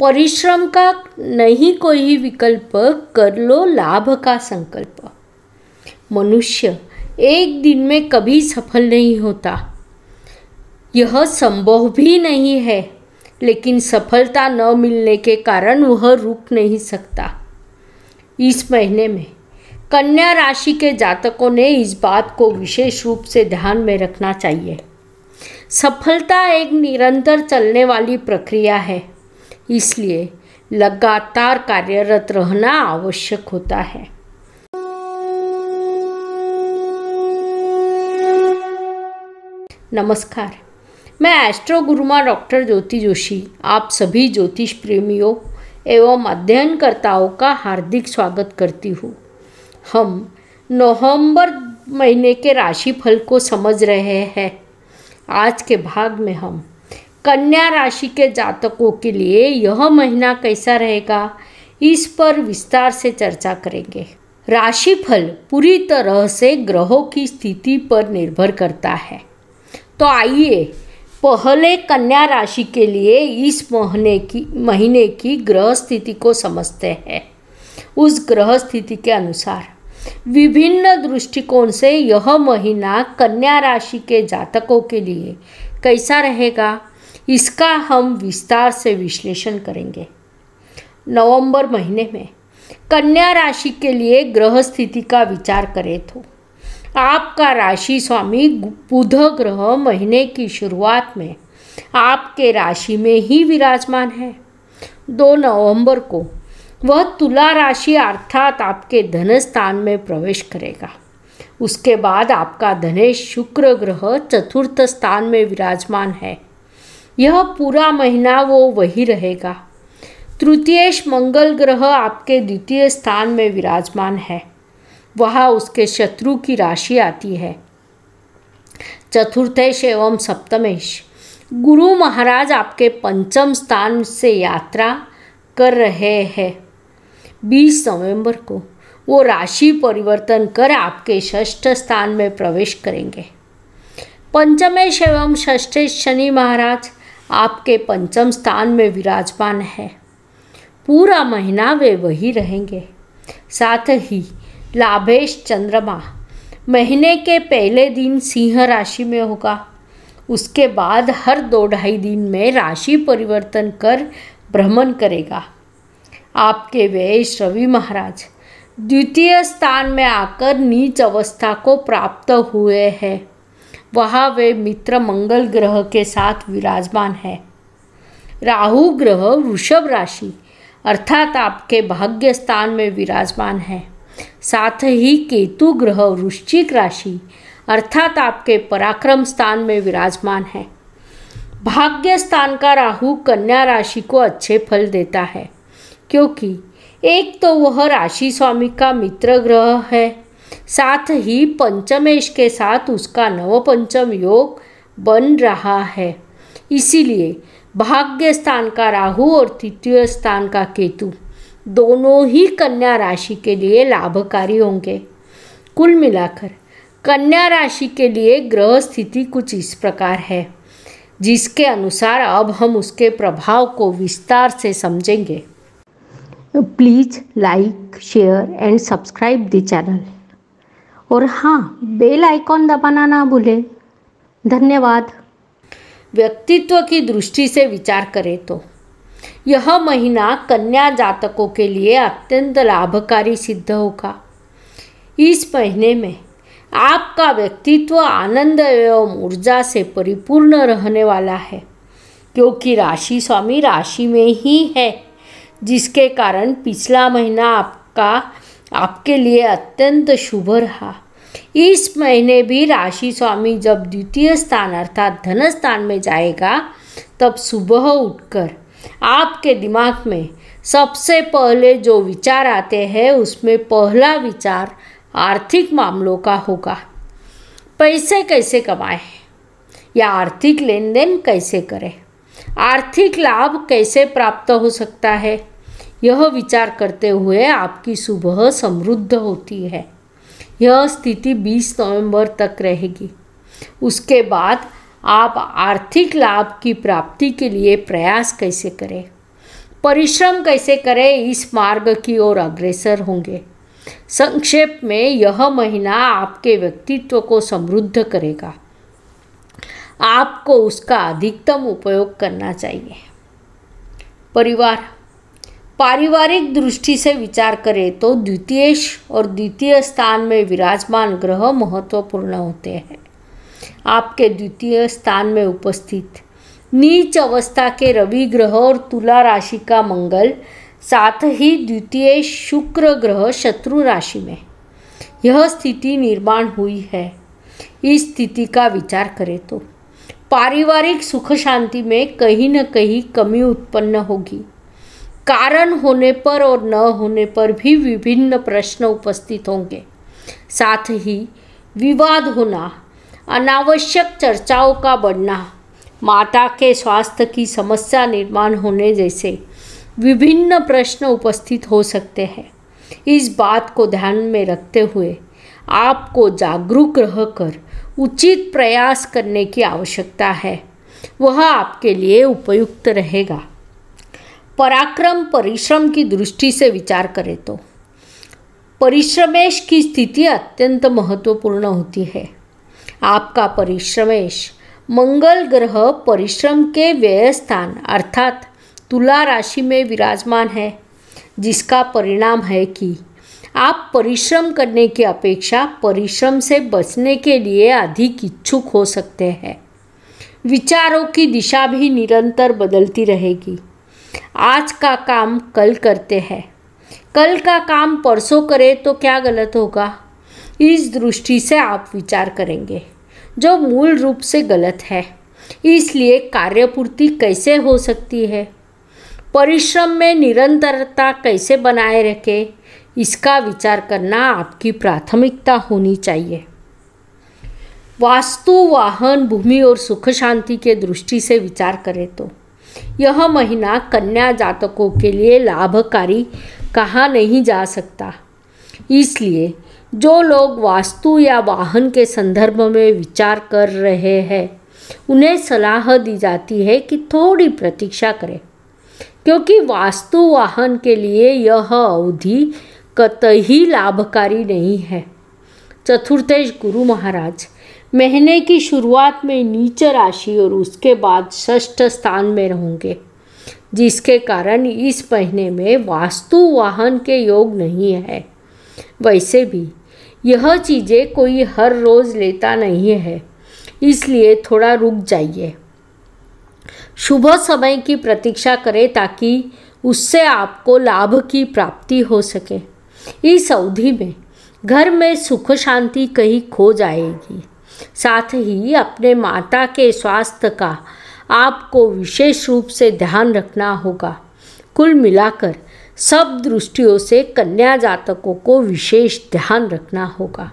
परिश्रम का नहीं कोई विकल्प कर लो लाभ का संकल्प मनुष्य एक दिन में कभी सफल नहीं होता यह संभव भी नहीं है लेकिन सफलता न मिलने के कारण वह रुक नहीं सकता इस महीने में कन्या राशि के जातकों ने इस बात को विशेष रूप से ध्यान में रखना चाहिए सफलता एक निरंतर चलने वाली प्रक्रिया है इसलिए लगातार कार्यरत रहना आवश्यक होता है नमस्कार मैं एस्ट्रो गुरुमा डॉक्टर ज्योति जोशी आप सभी ज्योतिष प्रेमियों एवं अध्ययनकर्ताओं का हार्दिक स्वागत करती हूँ हम नवंबर महीने के राशि फल को समझ रहे हैं आज के भाग में हम कन्या राशि के जातकों के लिए यह महीना कैसा रहेगा इस पर विस्तार से चर्चा करेंगे राशिफल पूरी तरह से ग्रहों की स्थिति पर निर्भर करता है तो आइए पहले कन्या राशि के लिए इस महीने की महीने की ग्रह स्थिति को समझते हैं उस ग्रह स्थिति के अनुसार विभिन्न दृष्टिकोण से यह महीना कन्या राशि के जातकों के लिए कैसा रहेगा इसका हम विस्तार से विश्लेषण करेंगे नवंबर महीने में कन्या राशि के लिए ग्रह स्थिति का विचार करें तो आपका राशि स्वामी बुध ग्रह महीने की शुरुआत में आपके राशि में ही विराजमान है दो नवंबर को वह तुला राशि अर्थात आपके धन स्थान में प्रवेश करेगा उसके बाद आपका धनेश शुक्र ग्रह चतुर्थ स्थान में विराजमान है यह पूरा महीना वो वही रहेगा तृतीय मंगल ग्रह आपके द्वितीय स्थान में विराजमान है वहाँ उसके शत्रु की राशि आती है चतुर्थेश एवं सप्तमेश गुरु महाराज आपके पंचम स्थान से यात्रा कर रहे हैं 20 नवंबर को वो राशि परिवर्तन कर आपके षष्ठ स्थान में प्रवेश करेंगे पंचमेश एवं षष्ठेश शनि महाराज आपके पंचम स्थान में विराजमान है पूरा महीना वे वही रहेंगे साथ ही लाभेश चंद्रमा महीने के पहले दिन सिंह राशि में होगा उसके बाद हर दो ढाई दिन में राशि परिवर्तन कर भ्रमण करेगा आपके वे रवि महाराज द्वितीय स्थान में आकर नीच अवस्था को प्राप्त हुए हैं वहाँ वे मित्र मंगल ग्रह के साथ विराजमान है राहु ग्रह वृषभ राशि अर्थात आपके भाग्य स्थान में विराजमान है साथ ही केतु ग्रह वृश्चिक राशि अर्थात आपके पराक्रम स्थान में विराजमान है भाग्य स्थान का राहु कन्या राशि को अच्छे फल देता है क्योंकि एक तो वह राशि स्वामी का मित्र ग्रह है साथ ही पंचमेश के साथ उसका नवपंचम योग बन रहा है इसीलिए भाग्य स्थान का राहु और तृतीय स्थान का केतु दोनों ही कन्या राशि के लिए लाभकारी होंगे कुल मिलाकर कन्या राशि के लिए ग्रह स्थिति कुछ इस प्रकार है जिसके अनुसार अब हम उसके प्रभाव को विस्तार से समझेंगे please like share and subscribe the channel और हाँ बेल आइकॉन दबाना ना भूले धन्यवाद व्यक्तित्व की दृष्टि से विचार करें तो यह महीना कन्या जातकों के लिए अत्यंत लाभकारी सिद्ध होगा इस महीने में आपका व्यक्तित्व आनंद एवं ऊर्जा से परिपूर्ण रहने वाला है क्योंकि राशि स्वामी राशि में ही है जिसके कारण पिछला महीना आपका आपके लिए अत्यंत शुभ रहा इस महीने भी राशि स्वामी जब द्वितीय स्थान अर्थात धन स्थान में जाएगा तब सुबह उठकर आपके दिमाग में सबसे पहले जो विचार आते हैं उसमें पहला विचार आर्थिक मामलों का होगा पैसे कैसे कमाएं या आर्थिक लेन देन कैसे करें आर्थिक लाभ कैसे प्राप्त हो सकता है यह विचार करते हुए आपकी सुबह समृद्ध होती है यह स्थिति 20 नवंबर तक रहेगी उसके बाद आप आर्थिक लाभ की प्राप्ति के लिए प्रयास कैसे करें परिश्रम कैसे करें इस मार्ग की ओर अग्रसर होंगे संक्षेप में यह महीना आपके व्यक्तित्व को समृद्ध करेगा आपको उसका अधिकतम उपयोग करना चाहिए परिवार पारिवारिक दृष्टि से विचार करें तो द्वितीय और द्वितीय स्थान में विराजमान ग्रह महत्वपूर्ण होते हैं आपके द्वितीय स्थान में उपस्थित नीच अवस्था के रवि ग्रह और तुला राशि का मंगल साथ ही द्वितीय शुक्र ग्रह शत्रु राशि में यह स्थिति निर्माण हुई है इस स्थिति का विचार करें तो पारिवारिक सुख शांति में कहीं न कहीं कमी उत्पन्न होगी कारण होने पर और न होने पर भी विभिन्न प्रश्न उपस्थित होंगे साथ ही विवाद होना अनावश्यक चर्चाओं का बढ़ना माता के स्वास्थ्य की समस्या निर्माण होने जैसे विभिन्न प्रश्न उपस्थित हो सकते हैं इस बात को ध्यान में रखते हुए आपको जागरूक रहकर उचित प्रयास करने की आवश्यकता है वह आपके लिए उपयुक्त रहेगा पराक्रम परिश्रम की दृष्टि से विचार करें तो परिश्रमेश की स्थिति अत्यंत महत्वपूर्ण होती है आपका परिश्रमेश मंगल ग्रह परिश्रम के व्यय स्थान अर्थात तुला राशि में विराजमान है जिसका परिणाम है कि आप परिश्रम करने की अपेक्षा परिश्रम से बचने के लिए अधिक इच्छुक हो सकते हैं विचारों की दिशा भी निरंतर बदलती रहेगी आज का काम कल करते हैं कल का काम परसों करें तो क्या गलत होगा इस दृष्टि से आप विचार करेंगे जो मूल रूप से गलत है इसलिए कार्यपूर्ति कैसे हो सकती है परिश्रम में निरंतरता कैसे बनाए रखे इसका विचार करना आपकी प्राथमिकता होनी चाहिए वास्तु वाहन भूमि और सुख शांति के दृष्टि से विचार करें तो यह महीना कन्या जातकों के लिए लाभकारी कहा नहीं जा सकता इसलिए जो लोग वास्तु या वाहन के संदर्भ में विचार कर रहे हैं उन्हें सलाह दी जाती है कि थोड़ी प्रतीक्षा करें क्योंकि वास्तु वाहन के लिए यह अवधि कतई लाभकारी नहीं है चतुर्थेश गुरु महाराज महीने की शुरुआत में नीच राशि और उसके बाद षष्ठ स्थान में रहोगे जिसके कारण इस महीने में वास्तु वाहन के योग नहीं है वैसे भी यह चीज़ें कोई हर रोज़ लेता नहीं है इसलिए थोड़ा रुक जाइए शुभ समय की प्रतीक्षा करें ताकि उससे आपको लाभ की प्राप्ति हो सके इस अवधि में घर में सुख शांति कहीं खो जाएगी साथ ही अपने माता के स्वास्थ्य का आपको विशेष रूप से ध्यान रखना होगा कुल मिलाकर सब दृष्टियों से कन्या जातकों को विशेष ध्यान रखना होगा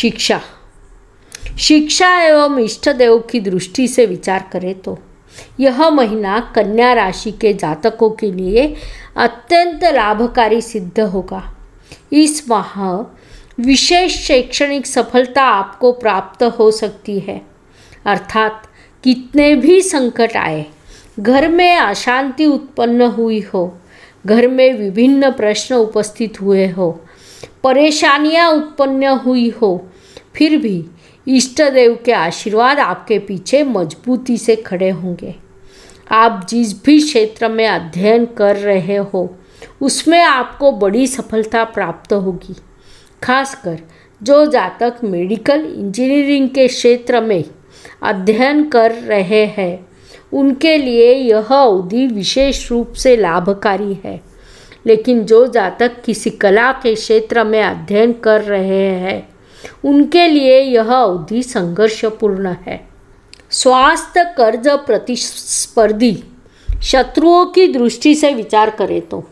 शिक्षा शिक्षा एवं इष्टदेव की दृष्टि से विचार करें तो यह महीना कन्या राशि के जातकों के लिए अत्यंत लाभकारी सिद्ध होगा इस माह विशेष शैक्षणिक सफलता आपको प्राप्त हो सकती है अर्थात कितने भी संकट आए घर में अशांति उत्पन्न हुई हो घर में विभिन्न प्रश्न उपस्थित हुए हो परेशानियां उत्पन्न हुई हो फिर भी इष्ट देव के आशीर्वाद आपके पीछे मजबूती से खड़े होंगे आप जिस भी क्षेत्र में अध्ययन कर रहे हो उसमें आपको बड़ी सफलता प्राप्त होगी खासकर जो जातक मेडिकल इंजीनियरिंग के क्षेत्र में अध्ययन कर रहे हैं उनके लिए यह अवधि विशेष रूप से लाभकारी है लेकिन जो जातक किसी कला के क्षेत्र में अध्ययन कर रहे हैं उनके लिए यह अवधि संघर्षपूर्ण है स्वास्थ्य कर्ज प्रतिस्पर्धी शत्रुओं की दृष्टि से विचार करें तो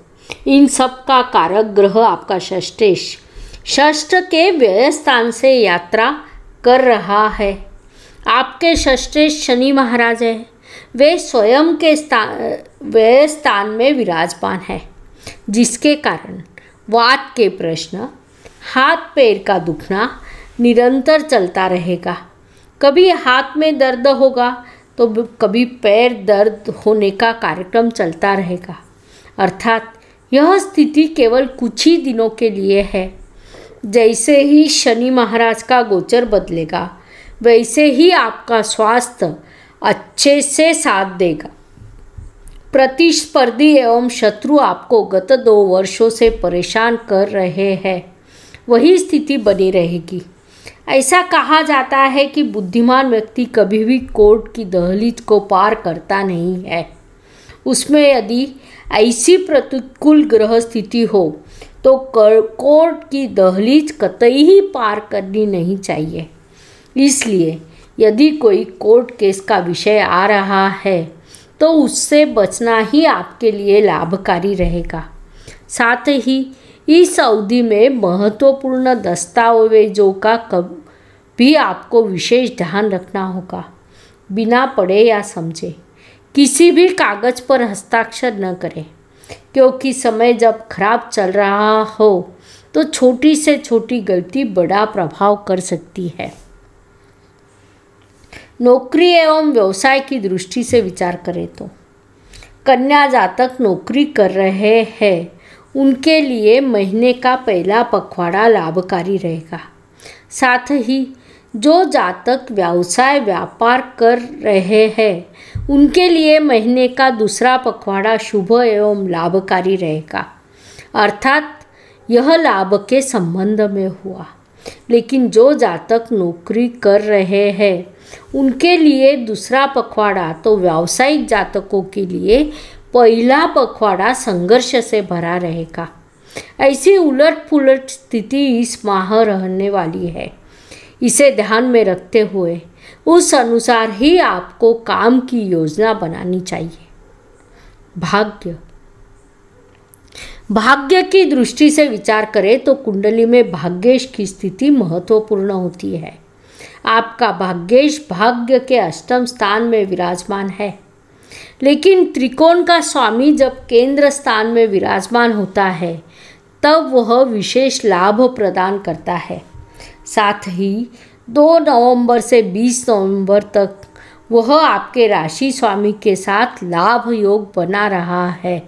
इन सब का कारक ग्रह आपका षष्टेश शस्त्र के व्यय स्थान से यात्रा कर रहा है आपके षष्ठे शनि महाराज हैं वे स्वयं के स्थान व्यय स्थान में विराजमान है जिसके कारण वाद के प्रश्न हाथ पैर का दुखना निरंतर चलता रहेगा कभी हाथ में दर्द होगा तो कभी पैर दर्द होने का कार्यक्रम चलता रहेगा अर्थात यह स्थिति केवल कुछ ही दिनों के लिए है जैसे ही शनि महाराज का गोचर बदलेगा वैसे ही आपका स्वास्थ्य अच्छे से साथ देगा प्रतिस्पर्धी एवं शत्रु आपको गत दो वर्षों से परेशान कर रहे हैं वही स्थिति बनी रहेगी ऐसा कहा जाता है कि बुद्धिमान व्यक्ति कभी भी कोर्ट की दहलीज को पार करता नहीं है उसमें यदि ऐसी प्रतिकूल ग्रह स्थिति हो तो कोर्ट की दहलीज कतई ही पार करनी नहीं चाहिए इसलिए यदि कोई कोर्ट केस का विषय आ रहा है तो उससे बचना ही आपके लिए लाभकारी रहेगा साथ ही इस अवधि में महत्वपूर्ण दस्तावेजों का कब भी आपको विशेष ध्यान रखना होगा बिना पढ़े या समझे किसी भी कागज़ पर हस्ताक्षर न करें क्योंकि समय जब खराब चल रहा हो तो छोटी से छोटी गलती बड़ा प्रभाव कर सकती है नौकरी एवं व्यवसाय की दृष्टि से विचार करें तो कन्या जातक नौकरी कर रहे हैं उनके लिए महीने का पहला पखवाड़ा लाभकारी रहेगा साथ ही जो जातक व्यवसाय व्यापार कर रहे हैं उनके लिए महीने का दूसरा पखवाड़ा शुभ एवं लाभकारी रहेगा अर्थात यह लाभ के संबंध में हुआ लेकिन जो जातक नौकरी कर रहे हैं उनके लिए दूसरा पखवाड़ा तो व्यावसायिक जातकों के लिए पहला पखवाड़ा संघर्ष से भरा रहेगा ऐसी उलट पुलट स्थिति इस माह रहने वाली है इसे ध्यान में रखते हुए उस अनुसार ही आपको काम की योजना बनानी चाहिए भाग्य भाग्य की दृष्टि से विचार करें तो कुंडली में भाग्येश की स्थिति महत्वपूर्ण होती है आपका भाग्येश भाग्य के अष्टम स्थान में विराजमान है लेकिन त्रिकोण का स्वामी जब केंद्र स्थान में विराजमान होता है तब वह विशेष लाभ प्रदान करता है साथ ही 2 नवंबर से 20 नवंबर तक वह आपके राशि स्वामी के साथ लाभ योग बना रहा है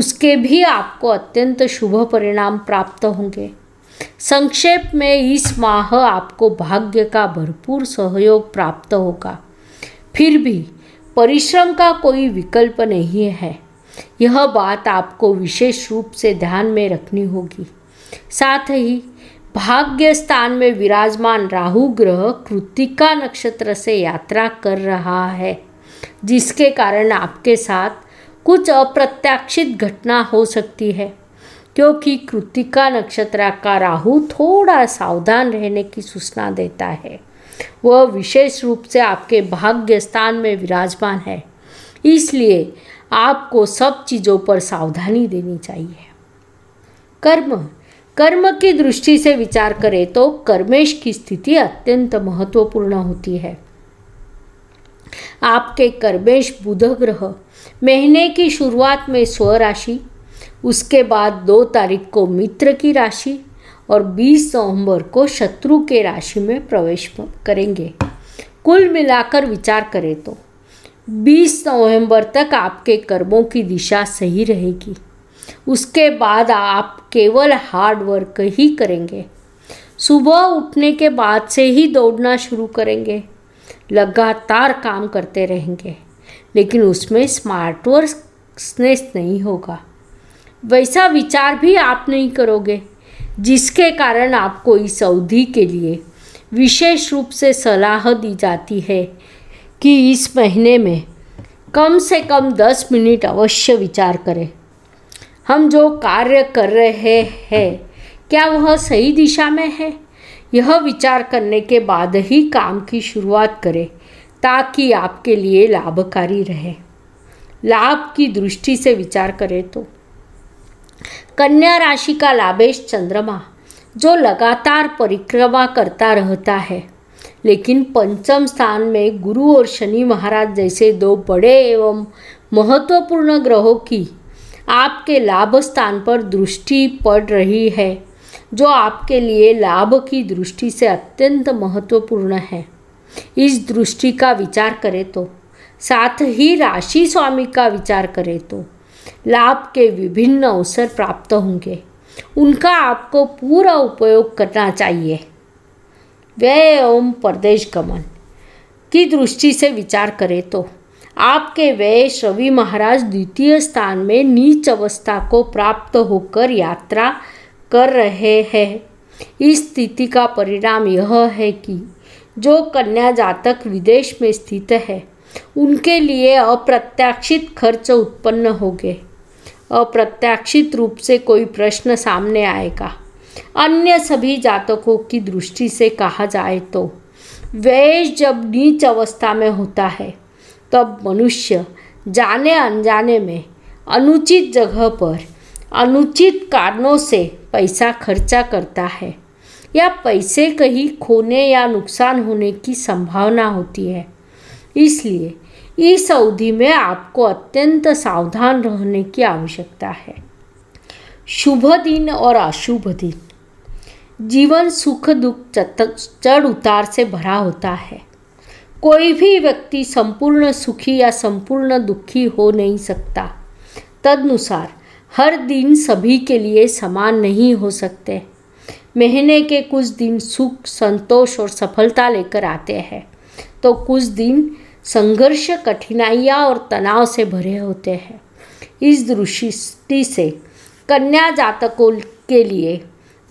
उसके भी आपको अत्यंत शुभ परिणाम प्राप्त होंगे संक्षेप में इस माह आपको भाग्य का भरपूर सहयोग प्राप्त होगा फिर भी परिश्रम का कोई विकल्प नहीं है यह बात आपको विशेष रूप से ध्यान में रखनी होगी साथ ही भाग्य स्थान में विराजमान राहु ग्रह कृतिका नक्षत्र से यात्रा कर रहा है जिसके कारण आपके साथ कुछ अप्रत्याशित घटना हो सकती है क्योंकि कृतिका नक्षत्र का राहु थोड़ा सावधान रहने की सूचना देता है वह विशेष रूप से आपके भाग्य स्थान में विराजमान है इसलिए आपको सब चीज़ों पर सावधानी देनी चाहिए कर्म कर्म की दृष्टि से विचार करें तो कर्मेश की स्थिति अत्यंत महत्वपूर्ण होती है आपके कर्मेश बुध ग्रह महीने की शुरुआत में स्व राशि उसके बाद दो तारीख को मित्र की राशि और 20 नवंबर को शत्रु के राशि में प्रवेश करेंगे कुल मिलाकर विचार करें तो 20 नवंबर तक आपके कर्मों की दिशा सही रहेगी उसके बाद आप केवल हार्ड वर्क ही करेंगे सुबह उठने के बाद से ही दौड़ना शुरू करेंगे लगातार काम करते रहेंगे लेकिन उसमें स्मार्ट वर्कनेस नहीं होगा वैसा विचार भी आप नहीं करोगे जिसके कारण आपको इस अवधि के लिए विशेष रूप से सलाह दी जाती है कि इस महीने में कम से कम दस मिनट अवश्य विचार करें हम जो कार्य कर रहे हैं क्या वह सही दिशा में है यह विचार करने के बाद ही काम की शुरुआत करें ताकि आपके लिए लाभकारी रहे लाभ की दृष्टि से विचार करें तो कन्या राशि का लाभेश चंद्रमा जो लगातार परिक्रमा करता रहता है लेकिन पंचम स्थान में गुरु और शनि महाराज जैसे दो बड़े एवं महत्वपूर्ण ग्रहों की आपके लाभ स्थान पर दृष्टि पड़ रही है जो आपके लिए लाभ की दृष्टि से अत्यंत महत्वपूर्ण है इस दृष्टि का विचार करें तो साथ ही राशि स्वामी का विचार करें तो लाभ के विभिन्न अवसर प्राप्त होंगे उनका आपको पूरा उपयोग करना चाहिए व्यय एवं प्रदेश गमन की दृष्टि से विचार करें तो आपके वे रवि महाराज द्वितीय स्थान में नीच अवस्था को प्राप्त होकर यात्रा कर रहे हैं इस स्थिति का परिणाम यह है कि जो कन्या जातक विदेश में स्थित है उनके लिए अप्रत्याशित खर्च उत्पन्न हो गए अप्रत्याशित रूप से कोई प्रश्न सामने आएगा अन्य सभी जातकों की दृष्टि से कहा जाए तो वैश जब नीच अवस्था में होता है तब मनुष्य जाने अनजाने में अनुचित जगह पर अनुचित कारणों से पैसा खर्चा करता है या पैसे कहीं खोने या नुकसान होने की संभावना होती है इसलिए इस अवधि में आपको अत्यंत सावधान रहने की आवश्यकता है शुभ दिन और अशुभ दिन जीवन सुख दुख चढ़ उतार से भरा होता है कोई भी व्यक्ति संपूर्ण सुखी या संपूर्ण दुखी हो नहीं सकता तदनुसार हर दिन सभी के लिए समान नहीं हो सकते महीने के कुछ दिन सुख संतोष और सफलता लेकर आते हैं तो कुछ दिन संघर्ष कठिनाइयाँ और तनाव से भरे होते हैं इस दृष्टि से कन्या जातकों के लिए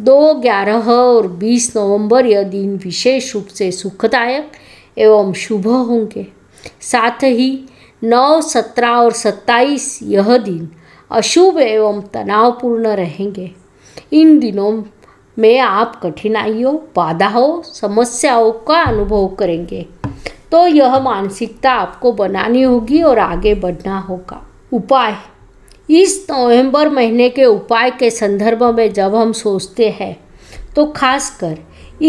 दो ग्यारह और बीस नवंबर यह दिन विशेष रूप से सुखदायक एवं शुभ होंगे साथ ही नौ सत्रह और सत्ताईस यह दिन अशुभ एवं तनावपूर्ण रहेंगे इन दिनों में आप कठिनाइयों बाधाओं समस्याओं का अनुभव करेंगे तो यह मानसिकता आपको बनानी होगी और आगे बढ़ना होगा उपाय इस नवंबर महीने के उपाय के संदर्भ में जब हम सोचते हैं तो खासकर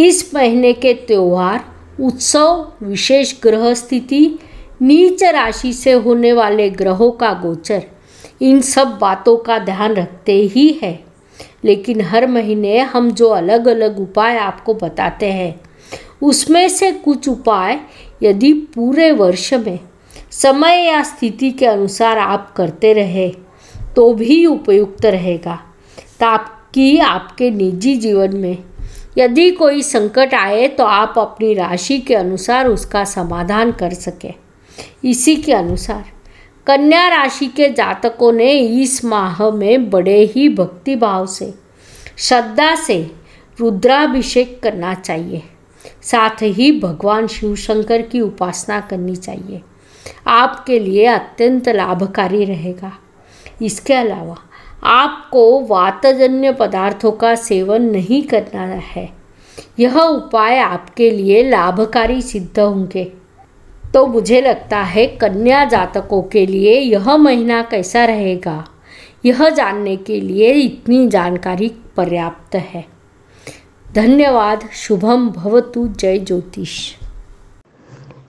इस महीने के त्यौहार उत्सव विशेष ग्रह स्थिति नीच राशि से होने वाले ग्रहों का गोचर इन सब बातों का ध्यान रखते ही है लेकिन हर महीने हम जो अलग अलग उपाय आपको बताते हैं उसमें से कुछ उपाय यदि पूरे वर्ष में समय या स्थिति के अनुसार आप करते रहे तो भी उपयुक्त रहेगा ताकि आपके निजी जीवन में यदि कोई संकट आए तो आप अपनी राशि के अनुसार उसका समाधान कर सके इसी के अनुसार कन्या राशि के जातकों ने इस माह में बड़े ही भक्ति भाव से श्रद्धा से रुद्राभिषेक करना चाहिए साथ ही भगवान शिव शंकर की उपासना करनी चाहिए आपके लिए अत्यंत लाभकारी रहेगा इसके अलावा आपको वातजन्य पदार्थों का सेवन नहीं करना है यह उपाय आपके लिए लाभकारी सिद्ध होंगे तो मुझे लगता है कन्या जातकों के लिए यह महीना कैसा रहेगा यह जानने के लिए इतनी जानकारी पर्याप्त है धन्यवाद शुभम भवतु जय ज्योतिष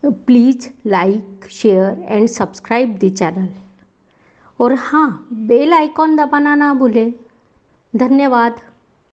please like share and subscribe the channel और हाँ बेल आइकॉन दबाना ना भूलें धन्यवाद